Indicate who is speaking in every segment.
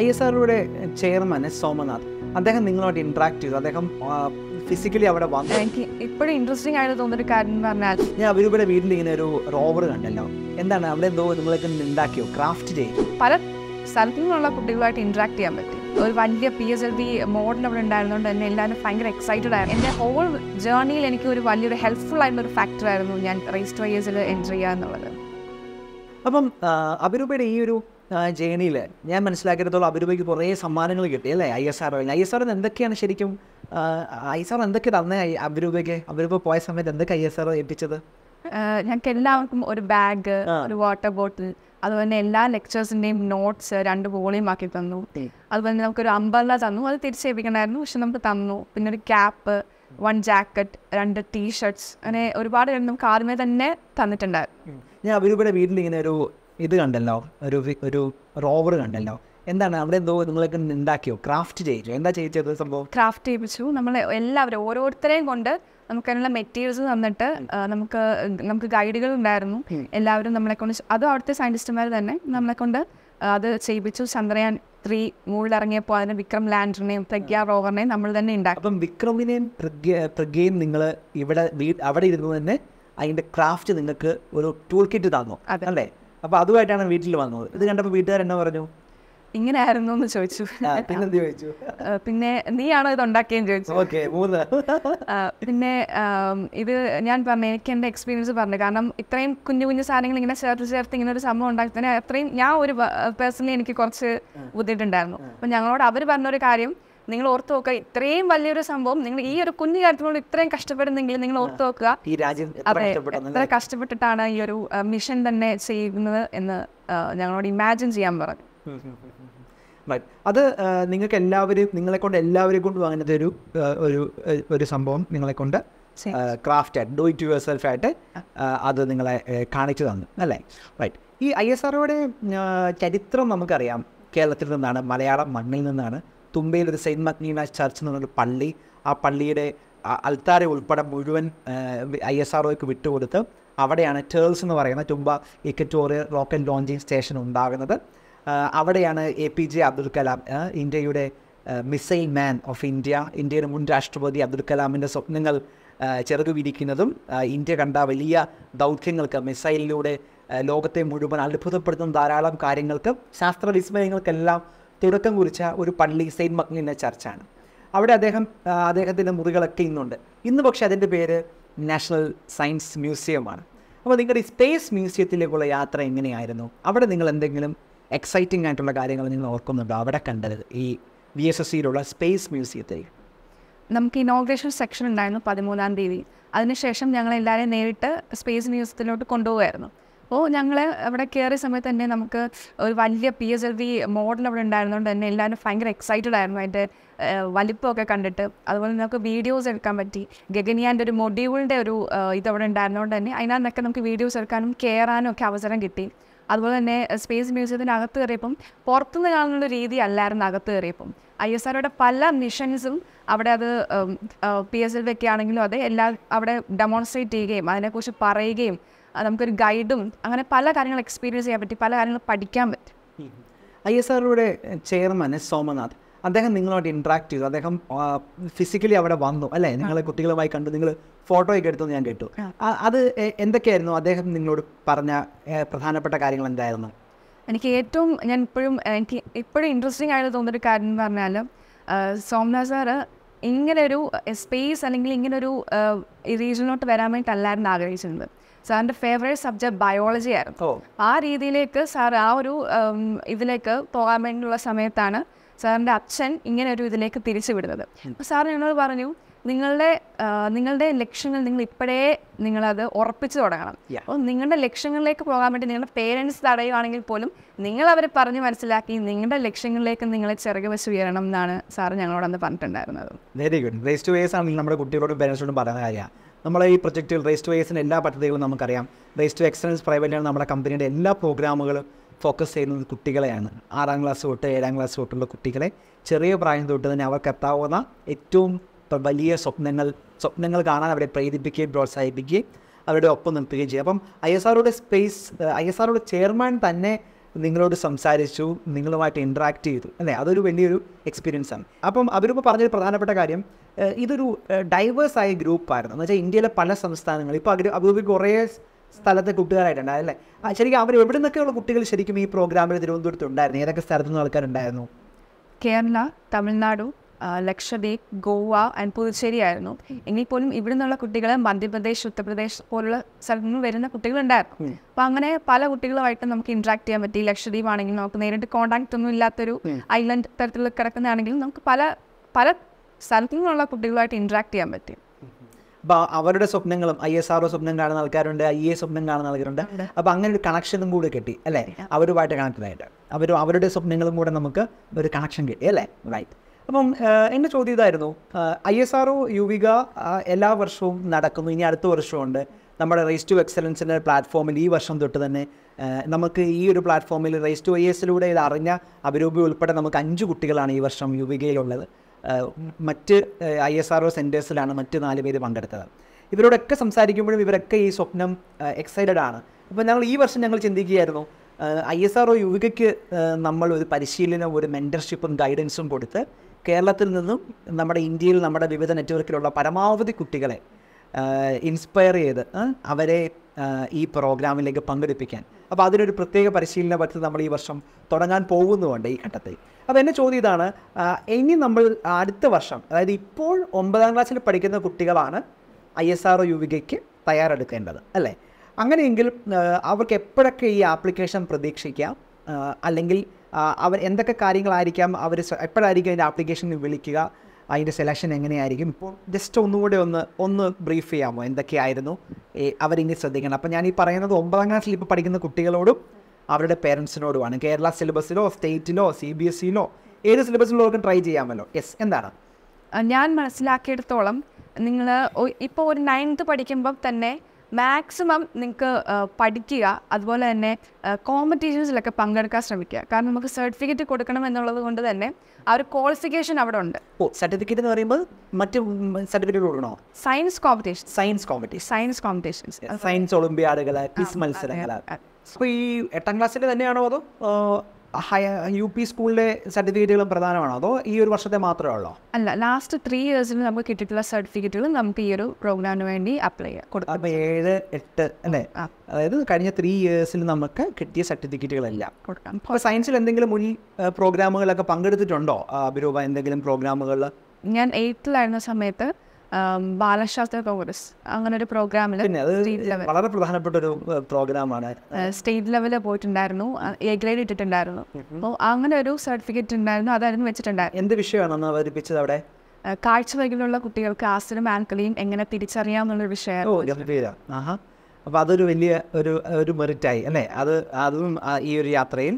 Speaker 1: I S ആറിലൂടെ chairman S Somanath അദ്ദേഹം നിങ്ങളുമായിട്ട് ഇൻട്രാക്ട് ചെയ്തു അദ്ദേഹം ഫിസിക്കലി അവിടെ വന്നു
Speaker 2: എനിക്ക് ഇപ്പോഴും ഇൻട്രസ്റ്റിംഗ് ആയിട്ട് തോന്നുന്നൊരു കാര്യം എന്ന് പറഞ്ഞാൽ
Speaker 1: ഞാൻ അവരുടെ വീടിൻ്റെ ഇങ്ങനെ ഒരു റോവർ കണ്ടല്ലോ എന്താണ് അവിടെ എന്തോ നിങ്ങളൊക്കെ ഉണ്ടാക്കിയോ ക്രാഫ്റ്റ് ചെയ്യും
Speaker 2: പല സ്ഥലത്തു നിന്നുള്ള കുട്ടികളുമായിട്ട് ഇൻട്രാക്ട് ചെയ്യാൻ പറ്റി ഒരു വലിയ P S L B model അവിടെ ഉണ്ടായിരുന്നതുകൊണ്ട് തന്നെ എല്ലാവരും ഭയങ്കര എക്സൈറ്റഡ് ആയിരുന്നു എൻ്റെ ഹോൾ ജേർണിയിൽ എനിക്ക് ഒരു വലിയൊരു ഹെൽപ്ഫുൾ ആയിട്ടുള്ള ഒരു ഫാക്ടർ ആയിരുന്നു ഞാൻ റേസ് ടു ഇയേഴ്സിൽ എൻറ്റർ ചെയ്യുക എന്നുള്ളത്
Speaker 1: അപ്പം അഭിരൂപയുടെ ഈ ഒരു ജേണിയിൽ ഞാൻ മനസ്സിലാക്കിയിടത്തോളം അഭിരൂപയ്ക്ക് കുറേ സമ്മാനങ്ങൾ കിട്ടി അല്ലേ I S R I S R എന്തൊക്കെയാണ് ശരിക്കും ഐ എസ് ആർ എന്തൊക്കെ തന്നെ അഭിരൂപയ്ക്ക് അഭിരൂപ പോയ സമയത്ത് എന്തൊക്കെ ഐ എസ് ആർ ഏൽപ്പിച്ചത്
Speaker 2: ഞങ്ങൾക്ക് എല്ലാവർക്കും ഒരു ബാഗ് ഒരു വാട്ടർ ബോട്ടിൽ അതുപോലെ തന്നെ എല്ലാ ലെക്ചേഴ്സിൻ്റെയും നോട്ട്സ് രണ്ട് വോളിയം ആക്കി തന്നു അതുപോലെ തന്നെ നമുക്കൊരു അമ്പല തന്നു അത് തിരിച്ചേൽപ്പിക്കണമായിരുന്നു പക്ഷെ നമുക്ക് തന്നു പിന്നെ ഒരു ക്യാപ്പ് വൺ ജാക്കറ്റ് രണ്ട് ടീ ഷർട്ട്സ് അങ്ങനെ ഒരുപാട് നമുക്ക് ആദ്യമേ തന്നെ തന്നിട്ടുണ്ടായിരുന്നു
Speaker 1: ഞാൻ അവരുടെ വീട്ടിൽ ഇങ്ങനെ ഒരു ഇത് കണ്ടല്ലോ ഒരു ഒരു റോവർ കണ്ടല്ലോ എന്താണ് അവിടെ എന്തോ നിങ്ങളൊക്കെ ഉണ്ടാക്കിയോ ക്രാഫ്റ്റ് ചെയ്യിച്ചു എന്താ ചെയ്യിച്ചത് സംഭവം
Speaker 2: ക്രാഫ്റ്റ് ചെയ്യിപ്പിച്ചു നമ്മൾ എല്ലാവരും ഓരോരുത്തരെയും കൊണ്ട് നമുക്ക് അതിനുള്ള മെറ്റീരിയൽസ് തന്നിട്ട് നമുക്ക് നമുക്ക് ഗൈഡുകൾ ഉണ്ടായിരുന്നു എല്ലാവരും നമ്മളെ കൊണ്ട് അതും അവിടുത്തെ സയൻറ്റിസ്റ്റുമാർ തന്നെ നമ്മളെ കൊണ്ട് അത് ചെയ്യിപ്പിച്ചു ചന്ദ്രയാൻ ത്രീ ഇറങ്ങിയപ്പോൾ അതിന് വിക്രം ലാൻഡറിനെയും പ്രഗ്യ റോവറിനെയും നമ്മൾ തന്നെ ഉണ്ടാക്കി അപ്പം വിക്രമിനെയും
Speaker 1: പ്രഗ്യയും നിങ്ങൾ ഇവിടെ അവിടെ ഇരുന്ന് തന്നെ അതിൻ്റെ ക്രാഫ്റ്റ് നിങ്ങൾക്ക് ഒരു ടൂൾ കിറ്റ് തന്നു അല്ലേ അപ്പോൾ അതുമായിട്ടാണ് വീട്ടിൽ വന്നത് ഇത് കണ്ടപ്പോൾ എന്നാ പറഞ്ഞു
Speaker 2: ഇങ്ങനെ ആയിരുന്നു എന്ന്
Speaker 1: ചോദിച്ചു ചോദിച്ചു
Speaker 2: പിന്നെ നീയാണോ ഇത് ഉണ്ടാക്കിയെന്ന് ചോദിച്ചു പിന്നെ ഇത് ഞാൻ പറഞ്ഞു എനിക്ക് എന്റെ എക്സ്പീരിയൻസ് പറഞ്ഞു കാരണം ഇത്രയും കുഞ്ഞു കുഞ്ഞു സാധനങ്ങൾ ഇങ്ങനെ ചേർത്ത് ചേർത്ത് ഇങ്ങനെ ഒരു സംഭവം ഉണ്ടാക്കി അത്രയും ഞാൻ ഒരു പേഴ്സണലി എനിക്ക് കുറച്ച് ബുദ്ധിമുട്ടുണ്ടായിരുന്നു അപ്പൊ ഞങ്ങളോട് അവർ പറഞ്ഞൊരു കാര്യം നിങ്ങൾ ഓർത്തു നോക്കുക ഇത്രയും വലിയൊരു സംഭവം നിങ്ങൾ ഈ ഒരു കുഞ്ഞു കാര്യത്തിനോട് ഇത്രയും കഷ്ടപ്പെടുന്നെങ്കിൽ നിങ്ങൾ ഓർത്തു നോക്കുക ഈ
Speaker 1: രാജ്യം എത്ര
Speaker 2: കഷ്ടപ്പെട്ടിട്ടാണ് ഈ ഒരു മിഷൻ തന്നെ ചെയ്യുന്നത് എന്ന് ഞങ്ങളോട് ഇമാജിൻ ചെയ്യാൻ പറഞ്ഞു
Speaker 1: അത് നിങ്ങൾക്ക് എല്ലാവരും നിങ്ങളെ കൊണ്ട് എല്ലാവരെയും കൊണ്ടും അങ്ങനത്തെ ഒരു ഒരു ഒരു സംഭവം നിങ്ങളെ കൊണ്ട് ക്രാഫ്റ്റ് ആയിട്ട് ഡു ഇറ്റ് യുവർ സെൽഫ് ആയിട്ട് അത് നിങ്ങളെ കാണിച്ചു തന്നു അല്ലേ റൈറ്റ് ഈ ഐ എസ് ആർഒയുടെ ചരിത്രം നമുക്കറിയാം കേരളത്തിൽ നിന്നാണ് മലയാളം മണ്ണിൽ നിന്നാണ് തുമ്പയിൽ ഒരു സെയിൻറ്റ് മഗ്നീനാസ് ചർച്ച് എന്ന് പറഞ്ഞൊരു പള്ളി ആ പള്ളിയുടെ അൽത്താര ഉൾപ്പെടെ മുഴുവൻ ഐ എസ് ആർ ഒക്ക് വിട്ടുകൊടുത്ത് അവിടെയാണ് ടേൾസ് എന്ന് പറയുന്ന Thumba equatorial rocket launching station ഉണ്ടാകുന്നത് അവിടെയാണ് A P J Abdul Kalam ഇന്ത്യയുടെ മിസൈൽ മാൻ ഓഫ് ഇന്ത്യ ഇന്ത്യയുടെ മുൻ രാഷ്ട്രപതി അബ്ദുൽ കലാമിൻ്റെ സ്വപ്നങ്ങൾ ചെറുകുവിരിക്കുന്നതും ഇന്ത്യ കണ്ട വലിയ ദൗത്യങ്ങൾക്ക് മിസൈലിലൂടെ ലോകത്തെ മുഴുവൻ അത്ഭുതപ്പെടുത്തുന്ന ധാരാളം കാര്യങ്ങൾക്ക് ശാസ്ത്ര വിസ്മയങ്ങൾക്കെല്ലാം തുടക്കം കുറിച്ച ഒരു പള്ളി സെയിൻറ്റ് മഗ്നിന ചർച്ചാണ് അവിടെ അദ്ദേഹം അദ്ദേഹത്തിൻ്റെ മുറികളൊക്കെ ഇന്നുണ്ട് ഇന്ന് പക്ഷേ അതിൻ്റെ പേര് നാഷണൽ സയൻസ് മ്യൂസിയമാണ് അപ്പോൾ നിങ്ങളുടെ സ്പേസ് മ്യൂസിയത്തിലേക്കുള്ള യാത്ര എങ്ങനെയായിരുന്നു അവിടെ നിങ്ങൾ എന്തെങ്കിലും എക്സൈറ്റിംഗ് ആയിട്ടുള്ള കാര്യങ്ങൾ നിങ്ങൾ ഓർക്കുന്നുണ്ടോ അവിടെ കണ്ടത് ഈ വി എസ് എസ് സിയിലുള്ള സ്പേസ് മ്യൂസിയത്തിൽ
Speaker 2: നമുക്ക് ഇനോഗ്രേഷൻ സെക്ഷൻ ഉണ്ടായിരുന്നു പതിമൂന്നാം തീയതി അതിനുശേഷം ഞങ്ങളെല്ലാവരെയും നേരിട്ട് സ്പേസ് മ്യൂസിയത്തിലോട്ട് കൊണ്ടുപോകുമായിരുന്നു അപ്പോൾ ഞങ്ങളെ അവിടെ കയറിയ സമയത്ത് തന്നെ നമുക്ക് ഒരു വലിയ P S L V model അവിടെ ഉണ്ടായിരുന്നതുകൊണ്ട് തന്നെ എല്ലാവരും ഭയങ്കര എക്സൈറ്റഡ് ആയിരുന്നു അതിൻ്റെ വലിപ്പമൊക്കെ കണ്ടിട്ട് അതുപോലെ നമുക്ക് വീഡിയോസ് എടുക്കാൻ പറ്റി ഗഗനിയാൻ്റെ ഒരു മൊഡ്യൂളിൻ്റെ ഒരു ഇതവിടെ ഉണ്ടായിരുന്നതുകൊണ്ട് തന്നെ അതിനകത്തൊക്കെ നമുക്ക് വീഡിയോസ് എടുക്കാനും കയറാനും ഒക്കെ അവസരം കിട്ടി അതുപോലെ തന്നെ സ്പേസ് മ്യൂസിയത്തിനകത്ത് അകത്ത് കയറിയപ്പം പുറത്തുനിന്ന് കാണുന്ന രീതി അല്ലായിരുന്നു അകത്ത് കയറിയപ്പം ഐ എസ് ആർഒയുടെ പല മിഷൻസും അവിടെ അത് പി എസ് എൽ വെക്കുകയാണെങ്കിലും അതെ എല്ലാ അവിടെ ഡെമോൺസ്ട്രേറ്റ് ചെയ്യുകയും അതിനെക്കുറിച്ച് പറയുകയും നമുക്കൊരു ഗൈഡും അങ്ങനെ പല കാര്യങ്ങൾ എക്സ്പീരിയൻസ് ചെയ്യാൻ പറ്റി പല കാര്യങ്ങൾ പഠിക്കാൻ പറ്റും
Speaker 1: ഐ എസ് ആറിലൂടെ ചെയർമാൻ സോമനാഥ് അദ്ദേഹം നിങ്ങളുമായിട്ട് ഇൻട്രാക്ട് ചെയ്തു അദ്ദേഹം ഫിസിക്കലി അവിടെ വന്നു അല്ലേ നിങ്ങളെ കുട്ടികളുമായി കണ്ട് നിങ്ങൾ ഒക്കെ എടുത്തു ഞാൻ കേട്ടു അത് എന്തൊക്കെയായിരുന്നു അദ്ദേഹം നിങ്ങളോട് പറഞ്ഞ പ്രധാനപ്പെട്ട കാര്യങ്ങൾ എന്തായിരുന്നു
Speaker 2: എനിക്ക് ഏറ്റവും ഞാൻ ഇപ്പോഴും എനിക്ക് ഇപ്പോഴും ഇൻട്രസ്റ്റിംഗ് ആയിട്ട് തോന്നിയൊരു കാര്യം എന്ന് പറഞ്ഞാൽ സോംനാഥ് സാറ് ഇങ്ങനൊരു സ്പേസ് അല്ലെങ്കിൽ ഇങ്ങനൊരു റീജിയനിലോട്ട് വരാൻ വേണ്ടിയിട്ടല്ലായിരുന്നു ആഗ്രഹിച്ചിരുന്നത് സാറിൻ്റെ ഫേവറേറ്റ് സബ്ജക്ട് ബയോളജി ആയിരുന്നു ആ രീതിയിലേക്ക് സാർ ആ ഒരു ഇതിലേക്ക് പോകാൻ വേണ്ടിയുള്ള സമയത്താണ് സാറിൻ്റെ അച്ഛൻ ഇങ്ങനെ ഒരു ഇതിലേക്ക് തിരിച്ചു വിടുന്നത് അപ്പോൾ സാർ ഞങ്ങൾ പറഞ്ഞു നിങ്ങളുടെ നിങ്ങളുടെ ലക്ഷ്യങ്ങൾ നിങ്ങൾ ഇപ്പോഴേ നിങ്ങളത് ഉറപ്പിച്ചു തുടങ്ങണം അപ്പോൾ നിങ്ങളുടെ ലക്ഷ്യങ്ങളിലേക്ക് പോകാൻ വേണ്ടി നിങ്ങളുടെ പേരൻസ് തടയുകയാണെങ്കിൽ പോലും നിങ്ങൾ അവരെ പറഞ്ഞ് മനസ്സിലാക്കി നിങ്ങളുടെ ലക്ഷ്യങ്ങളിലേക്ക് നിങ്ങളെ ചെറുകെ വെച്ച് ഉയരണം എന്നാണ് സാർ ഞങ്ങളോട് അന്ന് പറഞ്ഞിട്ടുണ്ടായിരുന്നത്
Speaker 1: very good waste to ways ആണ് നമ്മുടെ കുട്ടികളോടും പേരൻസിനോടും പറയുന്ന കാര്യമാണ് നമ്മളെ ഈ പ്രൊജക്റ്റിൽ റേസ് ടു എസിൻ്റെ എല്ലാ പദ്ധതികളും നമുക്കറിയാം റേസ് ടു എക്സലൻസ് പ്രൈവറ്റ് നമ്മുടെ കമ്പനിയുടെ എല്ലാ പ്രോഗ്രാമുകളും ഫോക്കസ് ചെയ്യുന്നത് കുട്ടികളെയാണ് ആറാം ക്ലാസ് തൊട്ട് ഏഴാം ക്ലാസ് തൊട്ടുള്ള കുട്ടികളെ ചെറിയ പ്രായം തൊട്ട് തന്നെ അവർക്ക് എത്താവുന്ന ഏറ്റവും വലിയ സ്വപ്നങ്ങൾ സ്വപ്നങ്ങൾ കാണാൻ അവരെ പ്രേരിപ്പിക്കുകയും പ്രോത്സാഹിപ്പിക്കുകയും അവരുടെ ഒപ്പം നിർത്തുകയും ചെയ്യും അപ്പം ഐ എസ് ആറോടെ സ്പേസ് ഐ എസ് ആറോടെ ചെയർമാൻ തന്നെ നിങ്ങളോട് സംസാരിച്ചു നിങ്ങളുമായിട്ട് ഇൻട്രാക്ട് ചെയ്തു അല്ലേ അതൊരു വലിയൊരു എക്സ്പീരിയൻസ് ആണ് അപ്പം അവരിപ്പോൾ പറഞ്ഞൊരു പ്രധാനപ്പെട്ട കാര്യം ഇതൊരു ഡൈവേഴ്സ് ആയ ഗ്രൂപ്പായിരുന്നു എന്ന് വെച്ചാൽ ഇന്ത്യയിലെ പല സംസ്ഥാനങ്ങൾ ഇപ്പോൾ അവർ അബൂബി കുറേ സ്ഥലത്തെ കൂട്ടുകാരായിട്ടുണ്ടായിരുന്നു അല്ലേ ആ ശരിക്കും അവർ എവിടെ നിന്നൊക്കെയുള്ള കുട്ടികൾ ശരിക്കും ഈ പ്രോഗ്രാമിൽ തിരുവനന്തപുരത്ത് ഉണ്ടായിരുന്നു ഏതൊക്കെ സ്ഥലത്തുനിന്ന് ആൾക്കാരുണ്ടായിരുന്നു
Speaker 2: കേരള തമിഴ്നാടു ലക്ഷദ്വീപ് ഗോവ ആൻഡ് പുതുച്ചേരി ആയിരുന്നു എങ്കിൽ പോലും ഇവിടെ നിന്നുള്ള കുട്ടികൾ മധ്യപ്രദേശ് ഉത്തർപ്രദേശ് പോലുള്ള സ്ഥലത്തു നിന്ന് വരുന്ന കുട്ടികളുണ്ടായിരുന്നു അപ്പോൾ അങ്ങനെ പല കുട്ടികളുമായിട്ട് നമുക്ക് ഇന്ററാക്ട് ചെയ്യാൻ പറ്റി ലക്ഷദ്വീപ് ആണെങ്കിലും നമുക്ക് നേരിട്ട് കോണ്ടാക്ട് ഒന്നും ഇല്ലാത്തൊരു ഐലൻഡ് തരത്തിലുള്ള കിടക്കുന്നതാണെങ്കിലും നമുക്ക് പല പല സ്ഥലത്തു നിന്നുള്ള കുട്ടികളുമായിട്ട് ഇന്ററാക്ട് ചെയ്യാൻ പറ്റി
Speaker 1: അവരുടെ സ്വപ്നങ്ങളും ഐ എസ് ആർഒ സ്വപ്നം കാണുന്ന ആൾക്കാരുണ്ട് ഐ എ e സ്വപ്നം കാണുന്ന ആൾക്കാരുണ്ട് അപ്പോൾ അങ്ങനെ ഒരു കണക്ഷനും കൂടെ കിട്ടി അല്ലേ അവരുമായിട്ട് കണക്റ്റഡ് ആയിട്ട് അവരും അവരുടെ സ്വപ്നങ്ങളും കൂടെ നമുക്ക് ഒരു കണക്ഷൻ കിട്ടി അല്ലേ റൈറ്റ് അപ്പം എൻ്റെ ചോദ്യം ഇതായിരുന്നു I S R O Yuvika എല്ലാ വർഷവും നടക്കുന്നു ഇനി അടുത്ത വർഷമുണ്ട് നമ്മുടെ റേസ് ടു എക്സലൻസിൻ്റെ പ്ലാറ്റ്ഫോമിൽ ഈ വർഷം തൊട്ട് തന്നെ നമുക്ക് ഈ ഒരു പ്ലാറ്റ്ഫോമിൽ റേസ് ടു ഐ എസിലൂടെ ഇത് അറിഞ്ഞ അഭിരൂപി ഉൾപ്പെടെ നമുക്ക് അഞ്ച് കുട്ടികളാണ് ഈ വർഷം യുവികയിലുള്ളത് മറ്റ് ഐ എസ് ആർ ഒ സെൻറ്റേഴ്സിലാണ് മറ്റ് നാല് പേര് പങ്കെടുത്തത് ഇവരോടൊക്കെ സംസാരിക്കുമ്പോഴും ഇവരൊക്കെ ഈ സ്വപ്നം എക്സൈറ്റഡ് ആണ് അപ്പോൾ ഞങ്ങൾ ഈ വർഷം ഞങ്ങൾ ചിന്തിക്കുകയായിരുന്നു ഐ എസ് ആർ ഒ യുവികയ്ക്ക് നമ്മൾ ഒരു പരിശീലനവും ഒരു മെൻറ്റർഷിപ്പും ഗൈഡൻസും കൊടുത്ത് കേരളത്തിൽ നിന്നും നമ്മുടെ ഇന്ത്യയിൽ നമ്മുടെ വിവിധ നെറ്റ്വർക്കിലുള്ള പരമാവധി കുട്ടികളെ ഇൻസ്പയർ ചെയ്ത് അവരെ ഈ പ്രോഗ്രാമിലേക്ക് പങ്കെടുപ്പിക്കാൻ അപ്പോൾ അതിനൊരു പ്രത്യേക പരിശീലന പദ്ധതി നമ്മൾ ഈ വർഷം തുടങ്ങാൻ പോകുന്നുണ്ട് ഈ ഘട്ടത്തിൽ അപ്പോൾ എന്നെ ചോദ്യം ഇതാണ് ഇനി നമ്മൾ അടുത്ത വർഷം അതായത് ഇപ്പോൾ ഒമ്പതാം ക്ലാസ്സിൽ പഠിക്കുന്ന കുട്ടികളാണ് ഐ എസ് ആർ ഒ യു വികയ്ക്ക് തയ്യാറെടുക്കേണ്ടത് അല്ലേ അങ്ങനെയെങ്കിൽ അവർക്ക് എപ്പോഴൊക്കെ ഈ ആപ്ലിക്കേഷൻ പ്രതീക്ഷിക്കാം അല്ലെങ്കിൽ അവർ എന്തൊക്കെ കാര്യങ്ങളായിരിക്കാം അവർ എപ്പോഴായിരിക്കും അതിൻ്റെ ആപ്ലിക്കേഷനിൽ വിളിക്കുക അതിൻ്റെ സെലക്ഷൻ എങ്ങനെയായിരിക്കും ഇപ്പോൾ ജസ്റ്റ് ഒന്നുകൂടെ ഒന്ന് ഒന്ന് ബ്രീഫ് ചെയ്യാമോ എന്തൊക്കെയായിരുന്നു അവരിങ്ങനെ ശ്രദ്ധിക്കണം അപ്പോൾ ഞാൻ ഈ പറയുന്നത് ഒമ്പതാം ക്ലാസ്സിൽ ഇപ്പോൾ പഠിക്കുന്ന കുട്ടികളോടും അവരുടെ പേരൻസിനോടുമാണ് കേരള സിലബസിലോ സ്റ്റേറ്റിലോ സി ബി എസ് സിയിലോ
Speaker 2: ഏത് സിലബസിലുള്ളവർക്കും
Speaker 1: ട്രൈ ചെയ്യാമല്ലോ യെസ് എന്താണ്
Speaker 2: ഞാൻ മനസ്സിലാക്കിയെടുത്തോളം നിങ്ങൾ ഇപ്പോൾ ഒരു നയൻത്ത് പഠിക്കുമ്പോൾ തന്നെ മാക്സിമം നിങ്ങൾക്ക് പഠിക്കുക അതുപോലെ തന്നെ കോമ്പറ്റീഷൻസിലൊക്കെ പങ്കെടുക്കാൻ ശ്രമിക്കുക കാരണം നമുക്ക് സർട്ടിഫിക്കറ്റ് കൊടുക്കണം എന്നുള്ളത് കൊണ്ട് തന്നെ ആ ഒരു ക്വാളിഫിക്കേഷൻ അവിടെ ഉണ്ട് ഓ സർട്ടിഫിക്കറ്റ് എന്ന് പറയുമ്പോൾ മറ്റ് സർട്ടിഫിക്കറ്റ് കൊടുക്കണോ science competition science competition science competitions science ഒളിമ്പ്യാഡുകൾ ക്വിസ് മത്സരങ്ങൾ
Speaker 1: അപ്പോൾ ഈ എട്ടാം ക്ലാസ്സിൽ തന്നെയാണോ അതോ ഹയർ യു പി സ്കൂളിലെ സർട്ടിഫിക്കറ്റുകളും പ്രധാനമാണോ അതോ ഈ ഒരു വർഷത്തെ മാത്രമേ ഉള്ളോ
Speaker 2: അല്ല ലാസ്റ്റ് ത്രീ ഇയേഴ്സിന് നമുക്ക് കിട്ടിയിട്ടുള്ള സർട്ടിഫിക്കറ്റുകളും നമുക്ക് ഈ ഒരു പ്രോഗ്രാമിന് വേണ്ടി അപ്ലൈ ചെയ്യാം കൊടുക്കും അപ്പോൾ
Speaker 1: ഏഴ് എട്ട് അല്ലേ അതായത് കഴിഞ്ഞ ത്രീ ഇയേഴ്സിൽ നമുക്ക് കിട്ടിയ സർട്ടിഫിക്കറ്റുകളെല്ലാം കൊടുക്കാം അപ്പോൾ സയൻസിൽ എന്തെങ്കിലും മുൻ പ്രോഗ്രാമുകളൊക്കെ പങ്കെടുത്തിട്ടുണ്ടോ അഭിരൂപ എന്തെങ്കിലും പ്രോഗ്രാമുകൾ
Speaker 2: ഞാൻ എയ്ത്തിലായിരുന്ന സമയത്ത് ബാലശാസ്ത്ര കോൺഗ്രസ് അങ്ങനെ ഒരു പ്രോഗ്രാമിൽ
Speaker 1: വളരെ പ്രധാനപ്പെട്ട ഒരു പ്രോഗ്രാമാണ്
Speaker 2: സ്റ്റേറ്റ് ലെവലിൽ പോയിട്ടുണ്ടായിരുന്നു എ ഗ്രേഡ് ഇട്ടിട്ടുണ്ടായിരുന്നു അപ്പോൾ അങ്ങനെ ഒരു സർട്ടിഫിക്കറ്റ് ഉണ്ടായിരുന്നു അതായിരുന്നു വെച്ചിട്ടുണ്ടായിരുന്നു എന്ത് വിഷയമാണ് അവതരിപ്പിച്ചത് അവിടെ വൈകല്യമുള്ള കുട്ടികൾക്ക് ആസിനും ആൽക്കലിയും എങ്ങനെ തിരിച്ചറിയാം എന്നുള്ള
Speaker 1: വിഷയമായിരുന്നു അപ്പോൾ അതൊരു വലിയ ഒരു ഒരു മെറിറ്റായി അല്ലേ അത് അതും ഈ ഒരു യാത്രയിൽ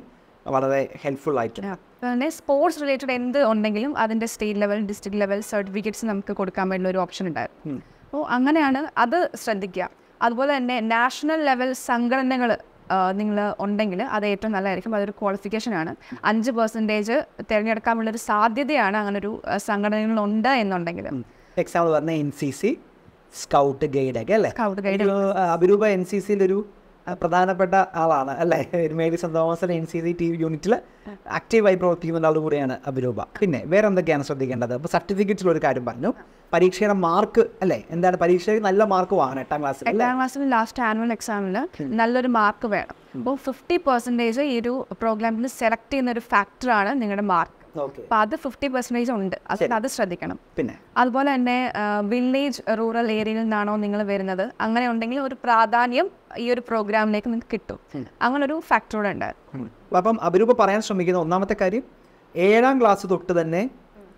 Speaker 1: വളരെ ഹെൽപ്ഫുൾ ആയിട്ടുണ്ട്
Speaker 2: അതുപോലെ സ്പോർട്സ് റിലേറ്റഡ് എന്ത് ഉണ്ടെങ്കിലും അതിൻ്റെ state level district level certificates നമുക്ക് കൊടുക്കാൻ വേണ്ടി ഒരു ഓപ്ഷൻ ഉണ്ടായിരുന്നു അപ്പോൾ അങ്ങനെയാണ് അത് ശ്രദ്ധിക്കുക അതുപോലെ തന്നെ നാഷണൽ ലെവൽ സംഘടനകൾ നിങ്ങൾ ഉണ്ടെങ്കിൽ അത് ഏറ്റവും നല്ലതായിരിക്കും അതൊരു ക്വാളിഫിക്കേഷനാണ് അഞ്ച് പെർസെൻറ്റേജ് തിരഞ്ഞെടുക്കാനുള്ളൊരു സാധ്യതയാണ് അങ്ങനെ ഒരു സംഘടനകളുണ്ട് എന്നുണ്ടെങ്കിൽ
Speaker 1: എക്സാമ്പിൾ പറഞ്ഞ എൻ സി സി സ്കൗട്ട് ഒക്കെ അല്ലേ അഭിരൂപ എൻ സി സിൻ്റെ ഒരു പ്രധാനപ്പെട്ട ആളാണ് അല്ലേ Erumeli saint Thomas N C C T V യൂണിറ്റിൽ ആക്റ്റീവായി പ്രവർത്തിക്കുന്ന ആൾ കൂടിയാണ് അഭിരൂപ പിന്നെ വേറെ എന്തൊക്കെയാണ് ശ്രദ്ധിക്കേണ്ടത് അപ്പോൾ സർട്ടിഫിക്കറ്റിൽ ഒരു കാര്യം പറഞ്ഞു പരീക്ഷയുടെ മാർക്ക് അല്ലേ എന്താണ് പരീക്ഷയ്ക്ക് നല്ല മാർക്ക് വാങ്ങണം എട്ടാം ക്ലാസ്സിൽ എട്ടാം
Speaker 2: ക്ലാസ്സിൽ ലാസ്റ്റ് ആനുവൽ എക്സാമിൽ നല്ലൊരു മാർക്ക് വേണം അപ്പോൾ ഫിഫ്റ്റി പെർസെൻറ്റേജ് ഈ ഒരു പ്രോഗ്രാമിന് സെലക്ട് ചെയ്യുന്ന ഒരു ഫാക്ടറാണ് നിങ്ങളുടെ മാർക്ക് അപ്പോൾ അത് ഫിഫ്റ്റി പെർസെൻറ്റേജ് ഉണ്ട് അത് അത് ശ്രദ്ധിക്കണം പിന്നെ അതുപോലെ തന്നെ വില്ലേജ് റൂറൽ ഏരിയയിൽ നിന്നാണോ നിങ്ങൾ വരുന്നത് അങ്ങനെ ഉണ്ടെങ്കിൽ ഒരു പ്രാധാന്യം ഈ ഒരു പ്രോഗ്രാമിലേക്ക് നിങ്ങൾക്ക് കിട്ടും അങ്ങനെ ഒരു ഫാക്ടറോടെ ഉണ്ടായിരുന്നു
Speaker 1: അപ്പം അപരൂപ പറയാൻ ശ്രമിക്കുന്ന ഒന്നാമത്തെ കാര്യം ഏഴാം ക്ലാസ് തൊട്ട് തന്നെ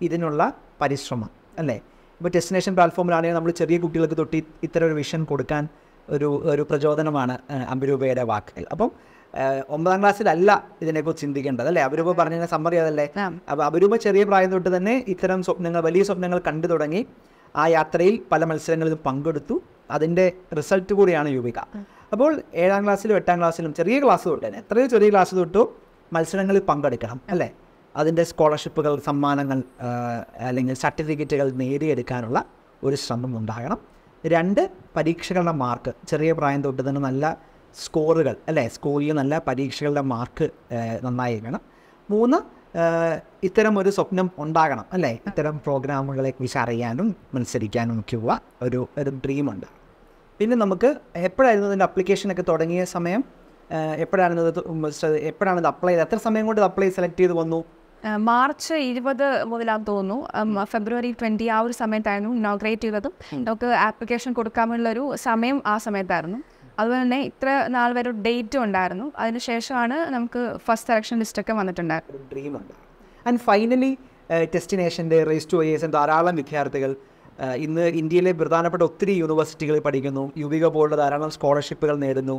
Speaker 1: ഇതിനുള്ള പരിശ്രമം അല്ലേ ഇപ്പോൾ ഡെസ്റ്റിനേഷൻ പ്ലാറ്റ്ഫോമിലാണെങ്കിൽ നമ്മൾ ചെറിയ കുട്ടികൾക്ക് തൊട്ട് ഇത്തരം ഒരു വിഷൻ കൊടുക്കാൻ ഒരു ഒരു പ്രചോദനമാണ് അമ്പരൂപയുടെ വാക്കുകൾ അപ്പം ഒമ്പതാം ക്ലാസ്സിലല്ല ഇതിനെക്കുറിച്ച് ചിന്തിക്കേണ്ടത് അല്ലേ അപരൂപ പറഞ്ഞ സമ്മറി അതല്ലേ അപ്പൊ അപരൂപ ചെറിയ പ്രായം തൊട്ട് തന്നെ ഇത്തരം സ്വപ്നങ്ങൾ വലിയ സ്വപ്നങ്ങൾ കണ്ടു തുടങ്ങി ആ യാത്രയിൽ പല മത്സരങ്ങളിലും പങ്കെടുത്തു അതിന്റെ റിസൾട്ട് കൂടിയാണ് യുവിക അപ്പോൾ ഏഴാം ക്ലാസ്സിലും എട്ടാം ക്ലാസ്സിലും ചെറിയ ക്ലാസ് തൊട്ട് തന്നെ എത്രയോ ചെറിയ ക്ലാസ് തൊട്ടു മത്സരങ്ങളിൽ പങ്കെടുക്കണം അല്ലേ അതിൻ്റെ സ്കോളർഷിപ്പുകൾ സമ്മാനങ്ങൾ അല്ലെങ്കിൽ സർട്ടിഫിക്കറ്റുകൾ നേടിയെടുക്കാനുള്ള ഒരു ശ്രമം ഉണ്ടാകണം രണ്ട് പരീക്ഷകളുടെ മാർക്ക് ചെറിയ പ്രായം തൊട്ട് തന്നെ നല്ല സ്കോറുകൾ അല്ലേ സ്കൂളിൽ നല്ല പരീക്ഷകളുടെ മാർക്ക് നന്നായി മൂന്ന് ഇത്തരം ഒരു സ്വപ്നം ഉണ്ടാകണം അല്ലേ ഇത്തരം പ്രോഗ്രാമുകളെ കുറിച്ച് അറിയാനും മത്സരിക്കാനും ഉള്ള ഒരു ഒരു ഡ്രീമുണ്ട് പിന്നെ നമുക്ക് എപ്പോഴായിരുന്നു അതിൻ്റെ അപ്ലിക്കേഷനൊക്കെ തുടങ്ങിയ സമയം എപ്പോഴാണ് ഇത് എപ്പോഴാണ് ഇത് അപ്ലൈ ചെയ്ത് എത്ര സമയം കൊണ്ട് അപ്ലൈ സെലക്ട് ചെയ്ത് വന്നു
Speaker 2: മാർച്ച് ഇരുപത് മുതലാന്ന് തോന്നുന്നു ഫെബ്രുവരി ട്വൻറ്റി ആ ഒരു സമയത്തായിരുന്നു ഇനോഗ്രേറ്റ് ചെയ്തതും നമുക്ക് ആപ്ലിക്കേഷൻ ഒരു സമയം ആ സമയത്തായിരുന്നു അതുപോലെ തന്നെ ഇത്ര നാൾ വരെ ഡേറ്റും ഉണ്ടായിരുന്നു അതിനുശേഷമാണ് നമുക്ക് ഫസ്റ്റ് സെലക്ഷൻ ലിസ്റ്റൊക്കെ വന്നിട്ടുണ്ടായിരുന്നു ആൻഡ് ഫൈനലി
Speaker 1: ധാരാളം വിദ്യാർത്ഥികൾ ഇന്ന് ഇന്ത്യയിലെ പ്രധാനപ്പെട്ട ഒത്തിരി യൂണിവേഴ്സിറ്റികളിൽ പഠിക്കുന്നു യുവിക പോലുള്ള ധാരാളം സ്കോളർഷിപ്പുകൾ നേടുന്നു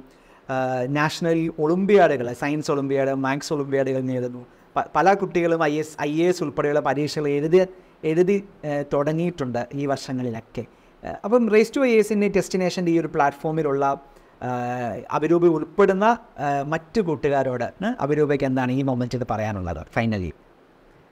Speaker 1: നാഷണൽ ഒളിമ്പ്യാഡുകൾ സയൻസ് ഒളിമ്പ്യാഡ് മാത്സ് ഒളിമ്പ്യാഡുകൾ നേടുന്നു പല കുട്ടികളും I S I A S ഉൾപ്പെടെയുള്ള പരീക്ഷകൾ എഴുതി എഴുതി തുടങ്ങിയിട്ടുണ്ട് ഈ വർഷങ്ങളിലൊക്കെ അപ്പം റേസ് ടു ഐ എസിൻ്റെ ടെസ്റ്റിനേഷൻ്റെ ഈ ഒരു പ്ലാറ്റ്ഫോമിലുള്ള അപരൂപ ഉൾപ്പെടുന്ന മറ്റു കൂട്ടുകാരോട് അപരൂപയ്ക്ക് എന്താണ് ഈ മൊമെൻറ്റിൽ പറയാനുള്ളത് ഫൈനലി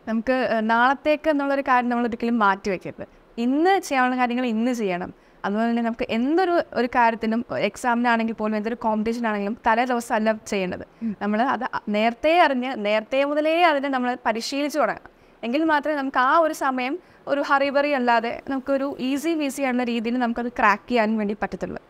Speaker 2: നമുക്ക് നാളത്തേക്ക് എന്നുള്ളൊരു കാര്യം നമ്മൾ ഒരിക്കലും മാറ്റി വയ്ക്കരുത് ഇന്ന് ചെയ്യാനുള്ള കാര്യങ്ങൾ ഇന്ന് ചെയ്യണം അതുപോലെ തന്നെ നമുക്ക് എന്തൊരു ഒരു കാര്യത്തിനും എക്സാമിനാണെങ്കിൽ പോലും എന്തൊരു കോമ്പറ്റീഷൻ ആണെങ്കിലും തലേ ദിവസം അല്ല ചെയ്യേണ്ടത് നമ്മൾ അത് നേരത്തെ അറിഞ്ഞ് നേരത്തെ മുതലേ അതിനെ നമ്മൾ പരിശീലിച്ചു തുടങ്ങണം എങ്കിൽ മാത്രമേ നമുക്ക് ആ ഒരു സമയം ഒരു ഹറിബറി അല്ലാതെ നമുക്കൊരു ഈസി വീസി ആയിട്ടുള്ള രീതിയിൽ നമുക്കത് ക്രാക്ക് ചെയ്യാൻ വേണ്ടി പറ്റത്തുള്ളൂ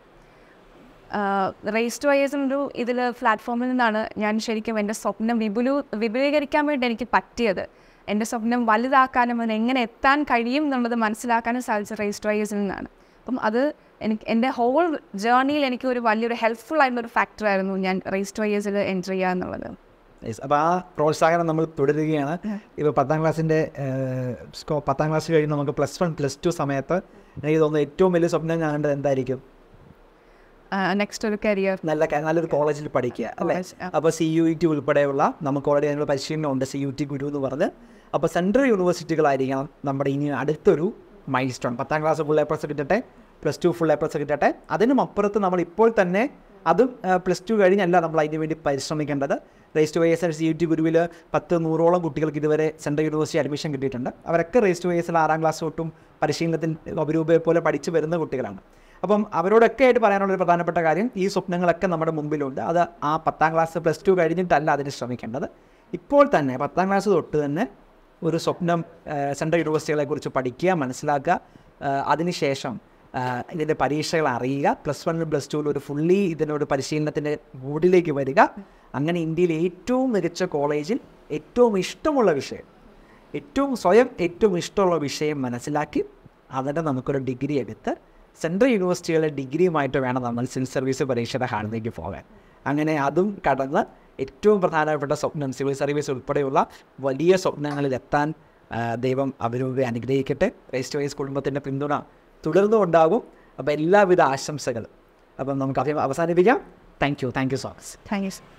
Speaker 2: റേസ് ടു ഐ എസ് എന്നൊരു ഇതിൽ പ്ലാറ്റ്ഫോമിൽ നിന്നാണ് ഞാൻ ശരിക്കും എൻ്റെ സ്വപ്നം വിപുലു വിപുലീകരിക്കാൻ വേണ്ടി എനിക്ക് പറ്റിയത് എൻ്റെ സ്വപ്നം വലുതാക്കാനും അത് എങ്ങനെ എത്താൻ കഴിയും എന്നുള്ളത് മനസ്സിലാക്കാനും സാധിച്ച റേസ് ടു നിന്നാണ് അപ്പം അത് എനിക്ക് എൻ്റെ ഹോൾ ജേർണിയിൽ എനിക്ക് ഒരു വലിയൊരു ഹെൽപ്ഫുൾ ആയിട്ടുള്ള ഒരു ഫാക്ടറായിരുന്നു ഞാൻ റേസ് ടു ഐ ചെയ്യുക എന്നുള്ളത്
Speaker 1: അപ്പോൾ ആ പ്രോത്സാഹനം നമ്മൾ തുടരുകയാണ് ഇപ്പോൾ പത്താം ക്ലാസ്സിൻ്റെ പത്താം ക്ലാസ് കഴിഞ്ഞ് നമുക്ക് പ്ലസ് വൺ പ്ലസ് ടു സമയത്ത് എനിക്ക് തോന്നുന്നു ഏറ്റവും വലിയ സ്വപ്നം കാണേണ്ടത് എന്തായിരിക്കും
Speaker 2: നെക്സ്റ്റ് ഒരു കരിയർ നല്ല നല്ലൊരു കോളേജിൽ
Speaker 1: പഠിക്കുക അല്ലേ അപ്പോൾ സി യു ടി ഉൾപ്പെടെയുള്ള നമുക്ക് ഓൾറെഡി അതിനുള്ള ഉണ്ട് സി യു ടി ഗുരു എന്ന് പറഞ്ഞ് അപ്പോൾ സെൻട്രൽ യൂണിവേഴ്സിറ്റികളായിരിക്കണം നമ്മുടെ ഇനി അടുത്തൊരു മൈൽ സ്റ്റോൺ പത്താം ക്ലാസ് ഫുൾ എ പ്ലസ് കിട്ടട്ടെ plus two full A plus കിട്ടട്ടെ അതിനും അപ്പുറത്ത് നമ്മൾ ഇപ്പോൾ തന്നെ അതും പ്ലസ് ടു കഴിഞ്ഞല്ല നമ്മൾ അതിന് വേണ്ടി പരിശ്രമിക്കേണ്ടത് റേസ്റ്റ് Y S L C U T ഗുരുവിൽ പത്ത് നൂറോളം കുട്ടികൾക്ക് ഇതുവരെ സെൻട്രൽ യൂണിവേഴ്സിറ്റി അഡ്മിഷൻ കിട്ടിയിട്ടുണ്ട് അവരൊക്കെ റേസ്റ്റ് വൈ എസ് എൽ ആറാം ക്ലാസ് തൊട്ടും പരിശീലനത്തിൽ അപരൂപയെ പോലെ പഠിച്ചു വരുന്ന കുട്ടികളാണ് അപ്പം അവരോടൊക്കെ ആയിട്ട് പറയാനുള്ളൊരു പ്രധാനപ്പെട്ട കാര്യം ഈ സ്വപ്നങ്ങളൊക്കെ നമ്മുടെ മുമ്പിലുണ്ട് അത് ആ പത്താം ക്ലാസ് പ്ലസ് ടു കഴിഞ്ഞിട്ടല്ല അതിന് ശ്രമിക്കേണ്ടത് ഇപ്പോൾ തന്നെ പത്താം ക്ലാസ് തൊട്ട് തന്നെ ഒരു സ്വപ്നം സെൻട്രൽ യൂണിവേഴ്സിറ്റികളെക്കുറിച്ച് പഠിക്കുക മനസ്സിലാക്കുക അതിനുശേഷം ഇതിൻ്റെ പരീക്ഷകൾ അറിയുക പ്ലസ് വണ്ണിലും പ്ലസ് ടുവിലും ഒരു ഫുള്ളി ഇതിനൊരു പരിശീലനത്തിൻ്റെ മൂഡിലേക്ക് വരിക അങ്ങനെ ഇന്ത്യയിൽ ഏറ്റവും മികച്ച കോളേജിൽ ഏറ്റവും ഇഷ്ടമുള്ള വിഷയം ഏറ്റവും സ്വയം ഏറ്റവും ഇഷ്ടമുള്ള വിഷയം മനസ്സിലാക്കി അതിൻ്റെ നമുക്കൊരു ഡിഗ്രി എടുത്ത് സെൻട്രൽ യൂണിവേഴ്സിറ്റികളെ ഡിഗ്രിയുമായിട്ട് വേണം നമ്മൾ സിവിൽ സർവീസ് പരീക്ഷയുടെ ഹാളിലേക്ക് പോകാൻ അങ്ങനെ അതും കടന്ന് ഏറ്റവും പ്രധാനപ്പെട്ട സ്വപ്നം സിവിൽ സർവീസ് ഉൾപ്പെടെയുള്ള വലിയ സ്വപ്നങ്ങളിൽ എത്താൻ ദൈവം അവരൂപെ അനുഗ്രഹിക്കട്ടെ വേസ്റ്റ് വൈസ് കുടുംബത്തിൻ്റെ പിന്തുണ തുടർന്നും ഉണ്ടാകും അപ്പോൾ എല്ലാവിധ ആശംസകളും അപ്പം നമുക്ക് അവസാനിപ്പിക്കാം thank you thank you so much
Speaker 2: thank U